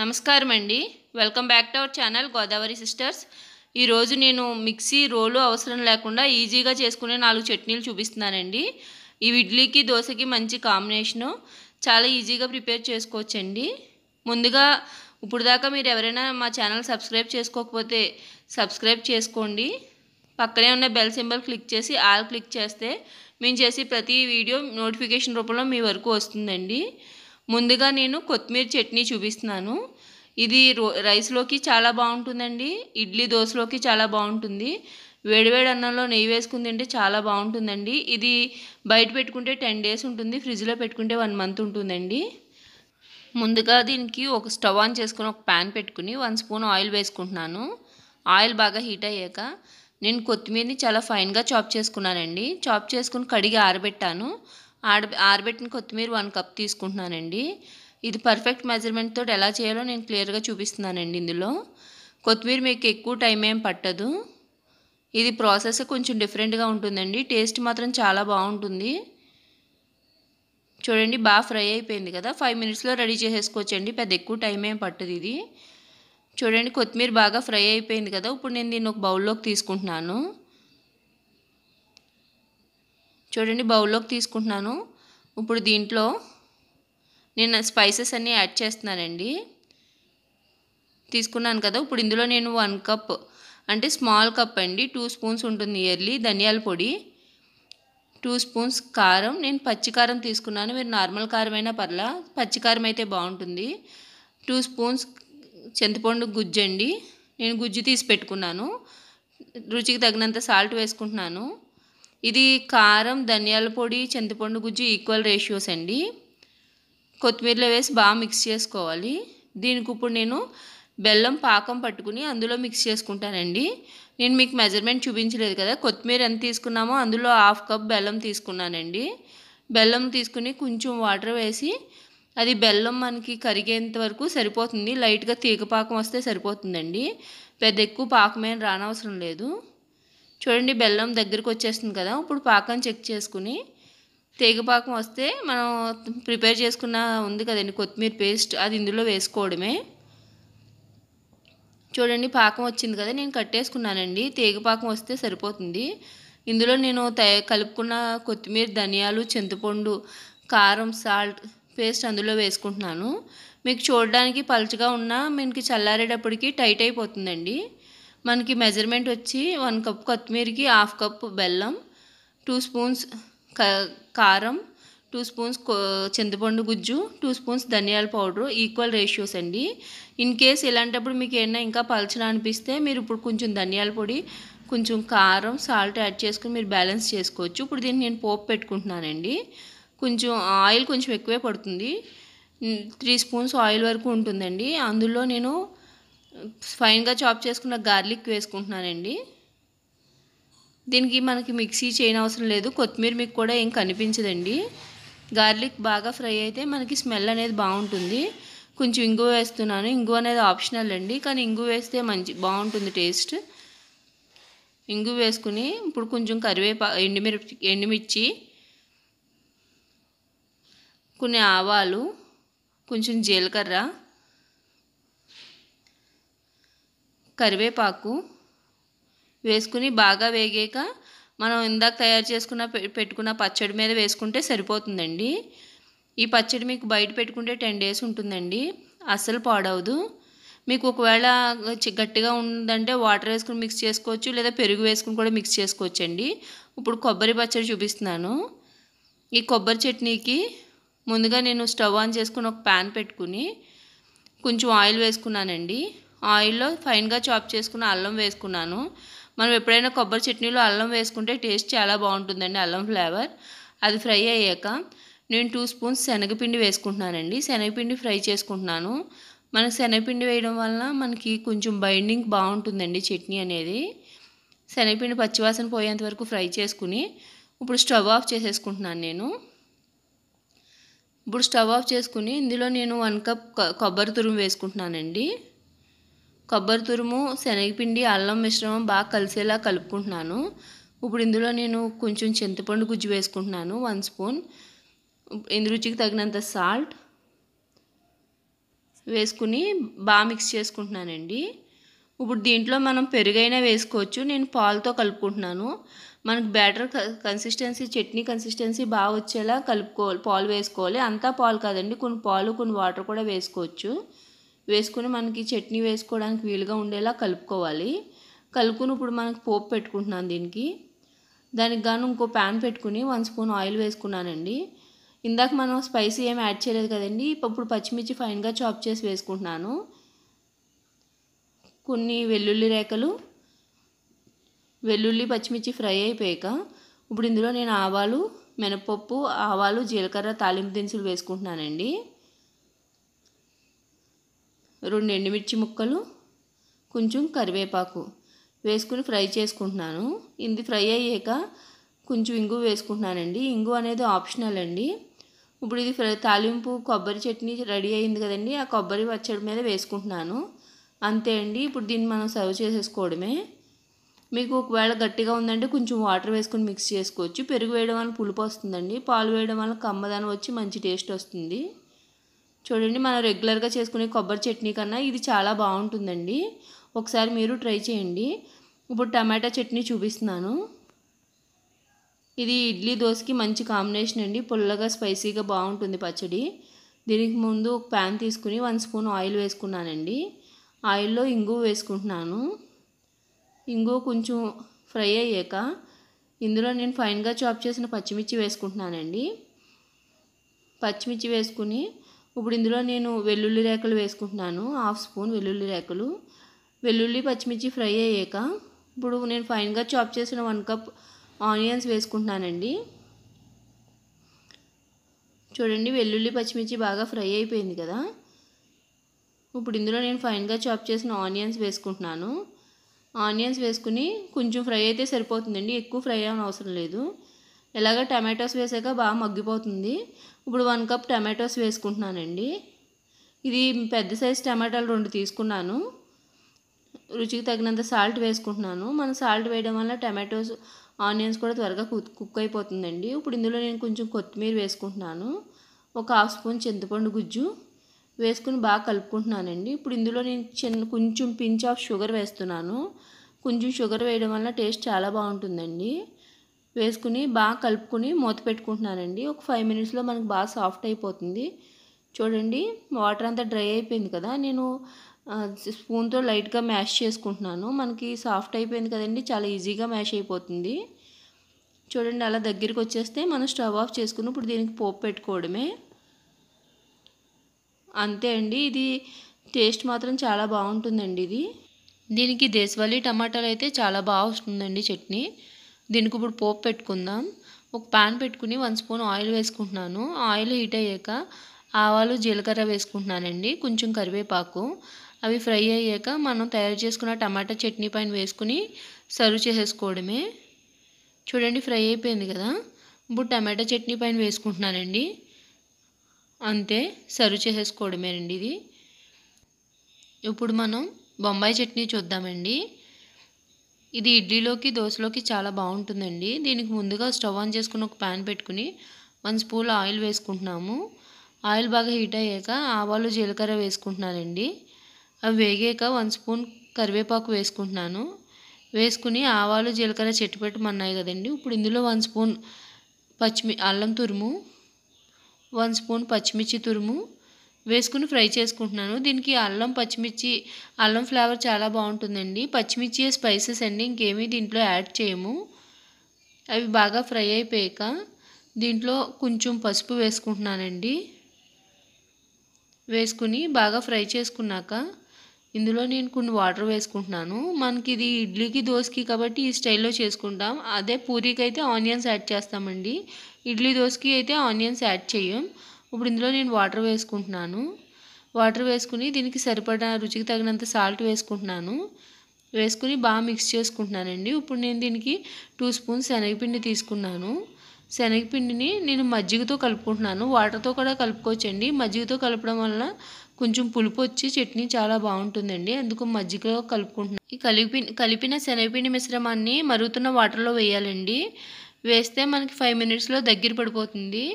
నమస్కారం అండి welcome back to our channel Godavari sisters ఈరోజు నేను మిక్సీ రోలు అవసరం లేకుండా ఈజీగా చేసుకునే నాలుగు చట్నీలు చూపిస్తున్నానండి ఇవి ఇడ్లీకి దోశకి మంచి కాంబినేషను చాలా ఈజీగా ప్రిపేర్ చేసుకోవచ్చండి ముందుగా ఇప్పుడు దాకా మీరు ఎవరైనా మా ఛానల్ సబ్స్క్రైబ్ చేసుకోకపోతే సబ్స్క్రైబ్ చేసుకోండి పక్కనే ఉన్న బెల్ సింబల్ క్లిక్ చేసి ఆల్ క్లిక్ చేస్తే మేము చేసి ప్రతి వీడియో నోటిఫికేషన్ రూపంలో మీ వరకు వస్తుందండి ముందుగా నేను కొత్తిమీర చట్నీ చూపిస్తున్నాను ఇది రో రైస్లోకి చాలా బాగుంటుందండి ఇడ్లీ దోశలోకి చాలా బాగుంటుంది వేడివేడి అన్నంలో నెయ్యి వేసుకుంది తింటే చాలా బాగుంటుందండి ఇది బయట పెట్టుకుంటే టెన్ డేస్ ఉంటుంది ఫ్రిడ్జ్లో పెట్టుకుంటే వన్ మంత్ ఉంటుందండి ముందుగా దీనికి ఒక స్టవ్ ఆన్ చేసుకుని ఒక ప్యాన్ పెట్టుకుని వన్ స్పూన్ ఆయిల్ వేసుకుంటున్నాను ఆయిల్ బాగా హీట్ అయ్యాక నేను కొత్తిమీరని చాలా ఫైన్గా చాప్ చేసుకున్నానండి చాప్ చేసుకుని కడిగి ఆరబెట్టాను ఆడ ఆరబెట్టిన కొత్తిమీర వన్ కప్ తీసుకుంటున్నానండి ఇది పర్ఫెక్ట్ మెజర్మెంట్ తోటి ఎలా చేయాలో నేను క్లియర్గా చూపిస్తున్నానండి ఇందులో కొత్తిమీర మీకు ఎక్కువ టైం ఏం పట్టదు ఇది ప్రాసెస్ కొంచెం డిఫరెంట్గా ఉంటుందండి టేస్ట్ మాత్రం చాలా బాగుంటుంది చూడండి బాగా ఫ్రై అయిపోయింది కదా ఫైవ్ మినిట్స్లో రెడీ చేసేసుకోవచ్చండి పెద్ద ఎక్కువ టైం ఏం పట్టదు ఇది చూడండి కొత్తిమీర బాగా ఫ్రై అయిపోయింది కదా ఇప్పుడు నేను దీన్ని ఒక బౌల్లోకి తీసుకుంటున్నాను చూడండి బౌల్లోకి తీసుకుంటున్నాను ఇప్పుడు దీంట్లో నేను స్పైసెస్ అన్నీ యాడ్ చేస్తున్నానండి తీసుకున్నాను కదా ఇప్పుడు ఇందులో నేను వన్ కప్ అంటే స్మాల్ కప్ అండి టూ స్పూన్స్ ఉంటుంది ఇయర్లీ ధనియాల పొడి టూ స్పూన్స్ కారం నేను పచ్చికారం తీసుకున్నాను మీరు నార్మల్ కారం అయినా పర్లా పచ్చికారం అయితే బాగుంటుంది టూ స్పూన్స్ చింతపండు గుజ్జండి నేను గుజ్జు తీసి పెట్టుకున్నాను రుచికి తగినంత సాల్ట్ వేసుకుంటున్నాను ఇది కారం ధనియాల పొడి చింతపండు గుజ్జు ఈక్వల్ రేషియోస్ అండి కొత్తిమీరలో వేసి బాగా మిక్స్ చేసుకోవాలి దీనికి ఇప్పుడు నేను బెల్లం పాకం పట్టుకుని అందులో మిక్స్ చేసుకుంటానండి నేను మీకు మెజర్మెంట్ చూపించలేదు కదా కొత్తిమీర ఎంత తీసుకున్నామో అందులో హాఫ్ కప్ బెల్లం తీసుకున్నానండి బెల్లం తీసుకుని కొంచెం వాటర్ వేసి అది బెల్లం మనకి కరిగేంత వరకు సరిపోతుంది లైట్గా తీగ పాకం వస్తే సరిపోతుందండి పెద్ద ఎక్కువ పాకమేం రానవసరం లేదు చూడండి బెల్లం దగ్గరికి వచ్చేస్తుంది కదా ఇప్పుడు పాకం చెక్ చేసుకుని తేగపాకం వస్తే మనం ప్రిపేర్ చేసుకున్న ఉంది కదండి కొత్తిమీర పేస్ట్ అది ఇందులో వేసుకోవడమే చూడండి పాకం వచ్చింది కదా నేను కట్టేసుకున్నానండి తేగపాకం వస్తే సరిపోతుంది ఇందులో నేను కలుపుకున్న కొత్తిమీర ధనియాలు చింతపండు కారం సాల్ట్ పేస్ట్ అందులో వేసుకుంటున్నాను మీకు చూడడానికి పలుచగా ఉన్నా మీకు చల్లారేటప్పటికి టైట్ అయిపోతుందండి మనకి మెజర్మెంట్ వచ్చి వన్ కప్ కొత్తిమీరకి హాఫ్ కప్ బెల్లం టూ స్పూన్స్ కారం టూ స్పూన్స్ చింతపండు గుజ్జు టూ స్పూన్స్ ధనియాల పౌడరు ఈక్వల్ రేషియోస్ అండి ఇన్ కేస్ ఇలాంటప్పుడు మీకు ఏమైనా ఇంకా పలచన అనిపిస్తే మీరు ఇప్పుడు కొంచెం ధనియాల పొడి కొంచెం కారం సాల్ట్ యాడ్ చేసుకుని మీరు బ్యాలెన్స్ చేసుకోవచ్చు ఇప్పుడు దీన్ని నేను పోపు పెట్టుకుంటున్నానండి కొంచెం ఆయిల్ కొంచెం ఎక్కువే పడుతుంది త్రీ స్పూన్స్ ఆయిల్ వరకు ఉంటుందండి అందులో నేను ఫైన్గా చాప్ చేసుకున్న గార్లిక్ వేసుకుంటున్నానండి దీనికి మనకి మిక్సీ చేయని అవసరం లేదు కొత్తిమీర మీకు కూడా ఏం కనిపించదండి గార్లిక్ బాగా ఫ్రై అయితే మనకి స్మెల్ అనేది బాగుంటుంది కొంచెం ఇంగు వేస్తున్నాను ఇంగు అనేది ఆప్షనల్ అండి కానీ ఇంగు వేస్తే మంచి బాగుంటుంది టేస్ట్ ఇంగు వేసుకుని ఇప్పుడు కొంచెం కరివేపా ఎండుమిర్చి ఎండుమిర్చి కొన్ని ఆవాలు కొంచెం జీలకర్ర కరివేపాకు వేసుకుని బాగా వేగాక మనం ఇందాక తయారు చేసుకున్న పెట్టుకున్న పచ్చడి మీద వేసుకుంటే సరిపోతుందండి ఈ పచ్చడి మీకు బయట పెట్టుకుంటే టెన్ డేస్ ఉంటుందండి అస్సలు పాడవదు మీకు ఒకవేళ గట్టిగా ఉందంటే వాటర్ వేసుకుని మిక్స్ చేసుకోవచ్చు లేదా పెరుగు వేసుకుని కూడా మిక్స్ చేసుకోవచ్చు అండి ఇప్పుడు కొబ్బరి పచ్చడి చూపిస్తున్నాను ఈ కొబ్బరి చట్నీకి ముందుగా నేను స్టవ్ ఆన్ చేసుకుని ఒక ప్యాన్ పెట్టుకుని కొంచెం ఆయిల్ వేసుకున్నానండి ఆయిల్లో ఫైన్గా చాప్ చేసుకున్న అల్లం వేసుకున్నాను మనం ఎప్పుడైనా కొబ్బరి చట్నీలో అల్లం వేసుకుంటే టేస్ట్ చాలా బాగుంటుందండి అల్లం ఫ్లేవర్ అది ఫ్రై అయ్యాక నేను టూ స్పూన్స్ శనగపిండి వేసుకుంటున్నానండి శనగపిండి ఫ్రై చేసుకుంటున్నాను మన శనగపిండి వేయడం వలన మనకి కొంచెం బైండింగ్ బాగుంటుందండి చట్నీ అనేది శనగపిండి పచ్చివాసన పోయేంత వరకు ఫ్రై చేసుకుని ఇప్పుడు స్టవ్ ఆఫ్ చేసేసుకుంటున్నాను నేను ఇప్పుడు స్టవ్ ఆఫ్ చేసుకుని ఇందులో నేను వన్ కప్ కొబ్బరి తురుము వేసుకుంటున్నానండి కొబ్బరి తురుము శనగపిండి అల్లం మిశ్రమం బాగా కలిసేలా కలుపుకుంటున్నాను ఇప్పుడు ఇందులో నేను కొంచెం చింతపండు గుజ్జు వేసుకుంటున్నాను వన్ స్పూన్ ఇందు రుచికి తగినంత సాల్ట్ వేసుకుని బాగా మిక్స్ చేసుకుంటున్నానండి ఇప్పుడు దీంట్లో మనం పెరుగైనా వేసుకోవచ్చు నేను పాలతో కలుపుకుంటున్నాను మనకు బ్యాటర్ కన్సిస్టెన్సీ చట్నీ కన్సిస్టెన్సీ బాగా వచ్చేలా కలుపుకోవాలి పాలు వేసుకోవాలి అంతా పాలు కాదండి కొన్ని పాలు కొన్ని వాటర్ కూడా వేసుకోవచ్చు వేసుకుని మనకి చట్నీ వేసుకోవడానికి వీలుగా ఉండేలా కలుపుకోవాలి కలుపుకుని ఇప్పుడు మనకి పోపు పెట్టుకుంటున్నాను దీనికి దానికి గాను ఇంకో ప్యాన్ పెట్టుకుని వన్ స్పూన్ ఆయిల్ వేసుకున్నానండి ఇందాక మనం స్పైసీ ఏం యాడ్ చేయలేదు కదండి ఇప్పుడు పచ్చిమిర్చి ఫైన్గా చాప్ చేసి వేసుకుంటున్నాను కొన్ని వెల్లుల్లి రేఖలు వెల్లుల్లి పచ్చిమిర్చి ఫ్రై అయిపోయాక ఇప్పుడు ఇందులో నేను ఆవాలు మినపప్పు ఆవాలు జీలకర్ర తాలింపు దినుసులు వేసుకుంటున్నానండి రెండు ఎండుమిర్చి ముక్కలు కొంచెం కరివేపాకు వేసుకుని ఫ్రై చేసుకుంటున్నాను ఇది ఫ్రై అయ్యాక కొంచెం ఇంగు వేసుకుంటున్నానండి ఇంగు అనేది ఆప్షనల్ అండి ఇప్పుడు ఇది తాలింపు కొబ్బరి చట్నీ రెడీ అయింది కదండి ఆ కొబ్బరి పచ్చడి మీద వేసుకుంటున్నాను అంతే అండి ఇప్పుడు దీన్ని మనం సర్వ్ చేసేసుకోవడమే మీకు ఒకవేళ గట్టిగా ఉందంటే కొంచెం వాటర్ వేసుకొని మిక్స్ చేసుకోవచ్చు పెరుగు వేయడం వల్ల పులుపు వస్తుందండి పాలు వేయడం వల్ల కమ్మదనం వచ్చి మంచి టేస్ట్ వస్తుంది చూడండి మనం రెగ్యులర్గా చేసుకునే కొబ్బరి చట్నీ కన్నా ఇది చాలా బాగుంటుందండి ఒకసారి మీరు ట్రై చేయండి ఇప్పుడు టమాటా చట్నీ చూపిస్తున్నాను ఇది ఇడ్లీ దోశకి మంచి కాంబినేషన్ అండి పుల్లగా స్పైసీగా బాగుంటుంది పచ్చడి దీనికి ముందు ఒక ప్యాన్ తీసుకుని వన్ స్పూన్ ఆయిల్ వేసుకున్నానండి ఆయిల్లో ఇంగు వేసుకుంటున్నాను ఇంగువ కొంచెం ఫ్రై అయ్యాక ఇందులో నేను ఫైన్గా చాప్ చేసిన పచ్చిమిర్చి వేసుకుంటున్నానండి పచ్చిమిర్చి వేసుకుని ఇప్పుడు ఇందులో నేను వెల్లుల్లి రేకలు వేసుకుంటున్నాను హాఫ్ స్పూన్ వెల్లుల్లి రేకలు వెల్లుల్లి పచ్చిమిర్చి ఫ్రై అయ్యాక ఇప్పుడు నేను ఫైన్గా చాప్ చేసిన వన్ కప్ ఆనియన్స్ వేసుకుంటున్నానండి చూడండి వెల్లుల్లి పచ్చిమిర్చి బాగా ఫ్రై అయిపోయింది కదా ఇప్పుడు ఇందులో నేను ఫైన్గా చాప్ చేసిన ఆనియన్స్ వేసుకుంటున్నాను ఆనియన్స్ వేసుకుని కొంచెం ఫ్రై అయితే సరిపోతుందండి ఎక్కువ ఫ్రై అవ్వని అవసరం లేదు ఇలాగ టమాటోస్ వేసాక బాగా మగ్గిపోతుంది ఇప్పుడు వన్ కప్ టమాటోస్ వేసుకుంటున్నానండి ఇది పెద్ద సైజు టమాటాలు రెండు తీసుకున్నాను రుచికి తగినంత సాల్ట్ వేసుకుంటున్నాను మనం సాల్ట్ వేయడం వల్ల టమాటోస్ ఆనియన్స్ కూడా త్వరగా కుక్ అయిపోతుందండి ఇప్పుడు ఇందులో నేను కొంచెం కొత్తిమీర వేసుకుంటున్నాను ఒక హాఫ్ స్పూన్ చింతపండు గుజ్జు వేసుకుని బాగా కలుపుకుంటున్నానండి ఇప్పుడు ఇందులో నేను చిన్న కొంచెం పించ్ ఆఫ్ షుగర్ వేస్తున్నాను కొంచెం షుగర్ వేయడం వల్ల టేస్ట్ చాలా బాగుంటుందండి వేసుకుని బాగా కలుపుకుని మూత పెట్టుకుంటున్నానండి ఒక ఫైవ్ మినిట్స్లో మనకు బాగా సాఫ్ట్ అయిపోతుంది చూడండి వాటర్ అంతా డ్రై అయిపోయింది కదా నేను స్పూన్తో లైట్గా మ్యాష్ చేసుకుంటున్నాను మనకి సాఫ్ట్ అయిపోయింది కదండి చాలా ఈజీగా మ్యాష్ అయిపోతుంది చూడండి అలా దగ్గరికి వచ్చేస్తే మనం స్టవ్ ఆఫ్ చేసుకుని ఇప్పుడు దీనికి పోపు పెట్టుకోవడమే అంతే అండి ఇది టేస్ట్ మాత్రం చాలా బాగుంటుందండి ఇది దీనికి దేశవాళీ టమాటాలు అయితే చాలా బాగా వస్తుందండి చట్నీ దీనికి ఇప్పుడు పోపు పెట్టుకుందాం ఒక పాన్ పెట్టుకుని వన్ స్పూన్ ఆయిల్ వేసుకుంటున్నాను ఆయిల్ హీట్ అయ్యాక ఆవాలు జీలకర్ర వేసుకుంటున్నానండి కొంచెం కరివేపాకు అవి ఫ్రై అయ్యాక మనం తయారు చేసుకున్న టమాటా చట్నీ పైన వేసుకుని సర్వ్ చేసేసుకోవడమే చూడండి ఫ్రై అయిపోయింది కదా ఇప్పుడు టమాటా చట్నీ పైన వేసుకుంటున్నానండి అంతే సర్వ్ చేసేసుకోవడమేనండి ఇది ఇప్పుడు మనం బొంబాయి చట్నీ చూద్దామండి ఇది ఇడ్లీలోకి దోశలోకి చాలా బాగుంటుందండి దీనికి ముందుగా స్టవ్ ఆన్ చేసుకుని ఒక ప్యాన్ పెట్టుకుని వన్ స్పూన్ ఆయిల్ వేసుకుంటున్నాము ఆయిల్ బాగా హీట్ అయ్యాక ఆవాలు జీలకర్ర వేసుకుంటున్నానండి అవి వేగాక వన్ స్పూన్ కరివేపాకు వేసుకుంటున్నాను వేసుకుని ఆవాలు జీలకర్ర చెట్టు పెట్టమన్నాయి కదండి ఇప్పుడు ఇందులో వన్ స్పూన్ పచ్చిమి అల్లం తురుము వన్ స్పూన్ పచ్చిమిర్చి తురుము వేసుకుని ఫ్రై చేసుకుంటున్నాను దీనికి అల్లం పచ్చిమిర్చి అల్లం ఫ్లేవర్ చాలా బాగుంటుందండి పచ్చిమిర్చి స్పైసెస్ అండి ఇంకేమీ దీంట్లో యాడ్ చేయము అవి బాగా ఫ్రై అయిపోయాక దీంట్లో కొంచెం పసుపు వేసుకుంటున్నానండి వేసుకుని బాగా ఫ్రై చేసుకున్నాక ఇందులో నేను కొన్ని వాటర్ వేసుకుంటున్నాను మనకి ఇది ఇడ్లీకి దోశకి కాబట్టి ఈ స్టైల్లో చేసుకుంటాం అదే పూరీకి అయితే ఆనియన్స్ యాడ్ చేస్తామండి ఇడ్లీ దోశకి అయితే ఆనియన్స్ యాడ్ చేయం ఇప్పుడు ఇందులో నేను వాటర్ వేసుకుంటున్నాను వాటర్ వేసుకుని దీనికి సరిపడా రుచికి తగినంత సాల్ట్ వేసుకుంటున్నాను వేసుకుని బాగా మిక్స్ చేసుకుంటున్నానండి ఇప్పుడు నేను దీనికి టూ స్పూన్స్ శనగపిండి తీసుకున్నాను శనగపిండిని నేను మజ్జిగతో కలుపుకుంటున్నాను వాటర్తో కూడా కలుపుకోవచ్చండి మజ్జిగతో కలపడం వలన కొంచెం పులుపు వచ్చి చట్నీ చాలా బాగుంటుందండి అందుకు మజ్జిగలో కలుపుకుంటున్నాను ఈ కలిపి కలిపిన శనగపిండి మిశ్రమాన్ని మరుగుతున్న వాటర్లో వేయాలండి వేస్తే మనకి ఫైవ్ మినిట్స్లో దగ్గర పడిపోతుంది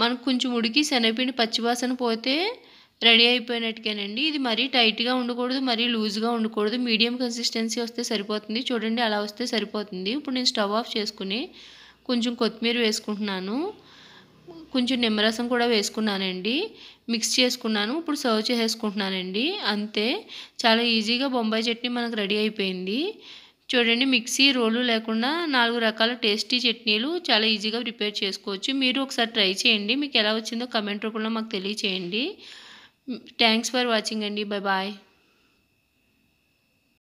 మనకు కొంచెం ఉడికి శనగపిండి పచ్చివాసన పోతే రెడీ అయిపోయినట్టుగానండి ఇది మరీ టైట్గా ఉండకూడదు మరీ లూజ్గా ఉండకూడదు మీడియం కన్సిస్టెన్సీ వస్తే సరిపోతుంది చూడండి అలా వస్తే సరిపోతుంది ఇప్పుడు నేను స్టవ్ ఆఫ్ చేసుకుని కొంచెం కొత్తిమీర వేసుకుంటున్నాను కొంచెం నిమ్మరసం కూడా వేసుకున్నానండి మిక్స్ చేసుకున్నాను ఇప్పుడు సర్వ్ చేసుకుంటున్నానండి అంతే చాలా ఈజీగా బొంబాయి చట్నీ మనకు రెడీ అయిపోయింది చూడండి మిక్సీ రోలు లేకుండా నాలుగు రకాల టేస్టీ చట్నీలు చాలా ఈజీగా ప్రిపేర్ చేసుకోవచ్చు మీరు ఒకసారి ట్రై చేయండి మీకు ఎలా వచ్చిందో కమెంట్ రూపంలో మాకు తెలియచేయండి థ్యాంక్స్ ఫర్ వాచింగ్ అండి బాయ్ బాయ్